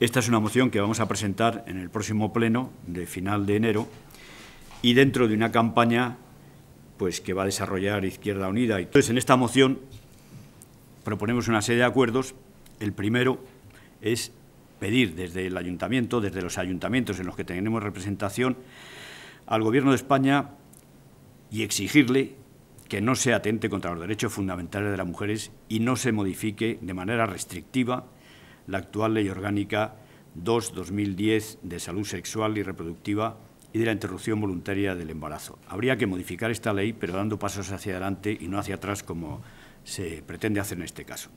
Esta es una moción que vamos a presentar en el próximo pleno de final de enero y dentro de una campaña pues, que va a desarrollar Izquierda Unida. Entonces, en esta moción proponemos una serie de acuerdos. El primero es pedir desde el ayuntamiento, desde los ayuntamientos en los que tenemos representación, al Gobierno de España y exigirle que no se atente contra los derechos fundamentales de las mujeres y no se modifique de manera restrictiva la actual Ley Orgánica 2-2010 de Salud Sexual y Reproductiva y de la interrupción voluntaria del embarazo. Habría que modificar esta ley, pero dando pasos hacia adelante y no hacia atrás como se pretende hacer en este caso.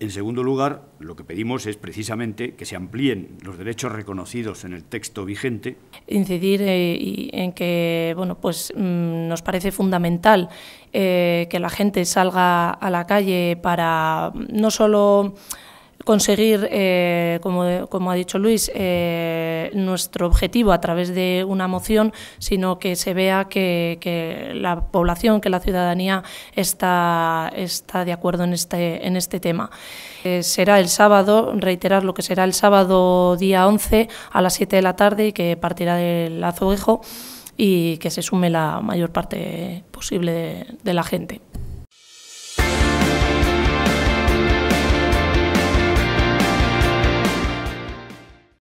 En segundo lugar, lo que pedimos es precisamente que se amplíen los derechos reconocidos en el texto vigente. Incidir eh, en que bueno, pues, mm, nos parece fundamental eh, que la gente salga a la calle para mm, no solo conseguir, eh, como, ha dicho Luis, eh, nuestro objetivo a través de una moción, sino que se vea que, la población, que la ciudadanía está, está de acuerdo en este, en este tema. Eh, será el sábado, reiterar lo que será el sábado día 11 a las 7 de la tarde y que partirá del azuejo y que se sume la mayor parte posible de la gente.